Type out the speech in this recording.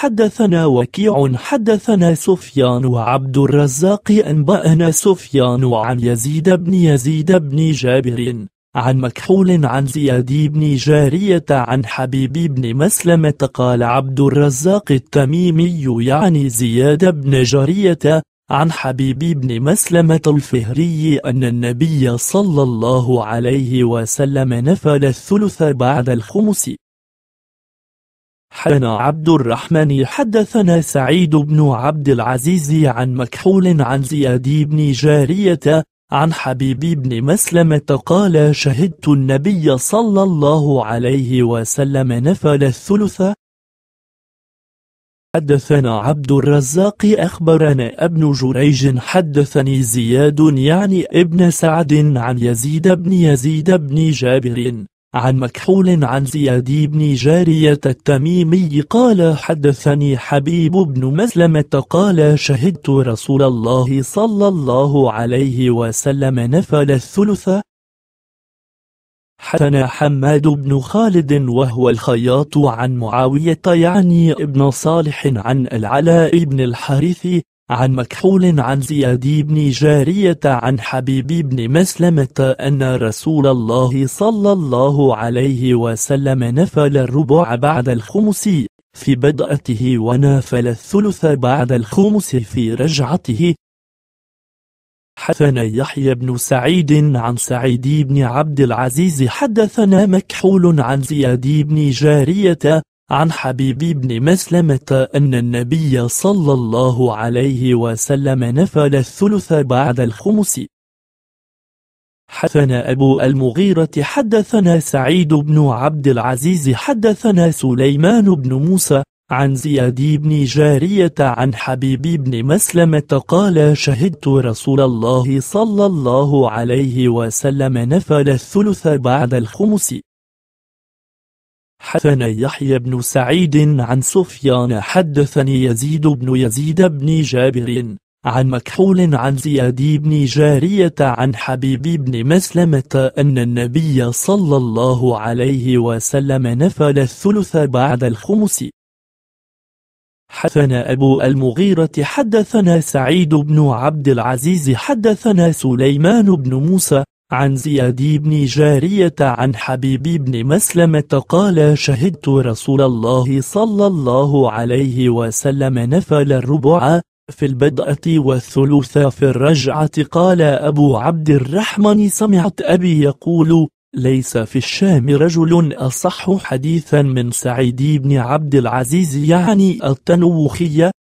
حدثنا وكيع حدثنا سفيان وعبد الرزاق أنبأنا سفيان عن يزيد بن يزيد بن جابر عن مكحول عن زياد بن جارية عن حبيب بن مسلمة قال عبد الرزاق التميمي يعني زياد بن جارية عن حبيب بن مسلمة الفهري أن النبي صلى الله عليه وسلم نفل الثلث بعد الخمس حدثنا عبد الرحمن حدثنا سعيد بن عبد العزيز عن مكحول عن زياد بن جارية عن حبيب بن مسلمة قال شهدت النبي صلى الله عليه وسلم نفل الثلث حدثنا عبد الرزاق أخبرنا ابن جريج حدثني زياد يعني ابن سعد عن يزيد بن يزيد بن جابر عن مكحول عن زياد بن جارية التميمي قال حدثني حبيب بن مسلمة قال شهدت رسول الله صلى الله عليه وسلم نفل الثلثة حدثنا حماد بن خالد وهو الخياط عن معاوية يعني ابن صالح عن العلاء بن الحارث عن مكحول عن زياد بن جارية عن حبيب بن مسلمة أن رسول الله صلى الله عليه وسلم نفل الربع بعد الخمس في بدأته ونافل الثلث بعد الخمس في رجعته حدثنا يحيى بن سعيد عن سعيد بن عبد العزيز حدثنا مكحول عن زياد بن جارية عن حبيب بن مسلمة أن النبي صلى الله عليه وسلم نفل الثلث بعد الخمس حدثنا أبو المغيرة حدثنا سعيد بن عبد العزيز حدثنا سليمان بن موسى عن زياد بن جارية عن حبيب بن مسلمة قال شهدت رسول الله صلى الله عليه وسلم نفل الثلث بعد الخمس حدثنا يحيى بن سعيد عن سفيان حدثني يزيد بن يزيد بن جابر عن مكحول عن زياد بن جارية عن حبيب بن مسلمة أن النبي صلى الله عليه وسلم نفل الثلث بعد الخمس حدثنا أبو المغيرة حدثنا سعيد بن عبد العزيز حدثنا سليمان بن موسى عن زياد بن جارية عن حبيب بن مسلمة قال شهدت رسول الله صلى الله عليه وسلم نفل الربع في البدءة والثلث في الرجعة قال أبو عبد الرحمن سمعت أبي يقول ليس في الشام رجل أصح حديثا من سعيد بن عبد العزيز يعني التنوخية